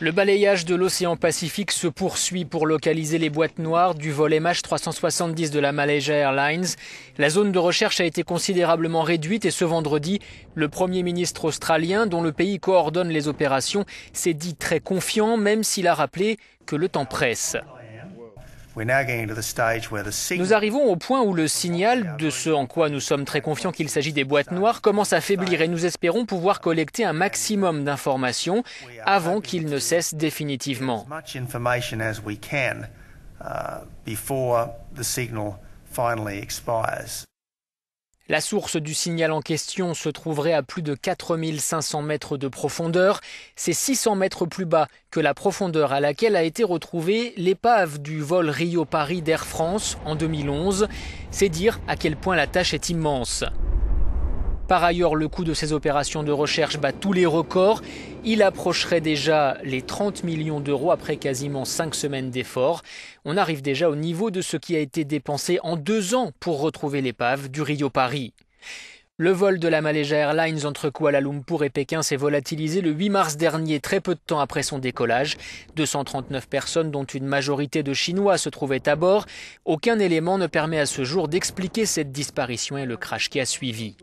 Le balayage de l'océan Pacifique se poursuit pour localiser les boîtes noires du vol MH370 de la Malaysia Airlines. La zone de recherche a été considérablement réduite et ce vendredi, le Premier ministre australien, dont le pays coordonne les opérations, s'est dit très confiant, même s'il a rappelé que le temps presse. Nous arrivons au point où le signal de ce en quoi nous sommes très confiants qu'il s'agit des boîtes noires commence à faiblir et nous espérons pouvoir collecter un maximum d'informations avant qu'il ne cesse définitivement. La source du signal en question se trouverait à plus de 4500 mètres de profondeur. C'est 600 mètres plus bas que la profondeur à laquelle a été retrouvée l'épave du vol Rio-Paris d'Air France en 2011. C'est dire à quel point la tâche est immense. Par ailleurs, le coût de ces opérations de recherche bat tous les records. Il approcherait déjà les 30 millions d'euros après quasiment 5 semaines d'efforts. On arrive déjà au niveau de ce qui a été dépensé en deux ans pour retrouver l'épave du Rio Paris. Le vol de la Malaysia Airlines entre Kuala Lumpur et Pékin s'est volatilisé le 8 mars dernier, très peu de temps après son décollage. 239 personnes, dont une majorité de Chinois, se trouvaient à bord. Aucun élément ne permet à ce jour d'expliquer cette disparition et le crash qui a suivi.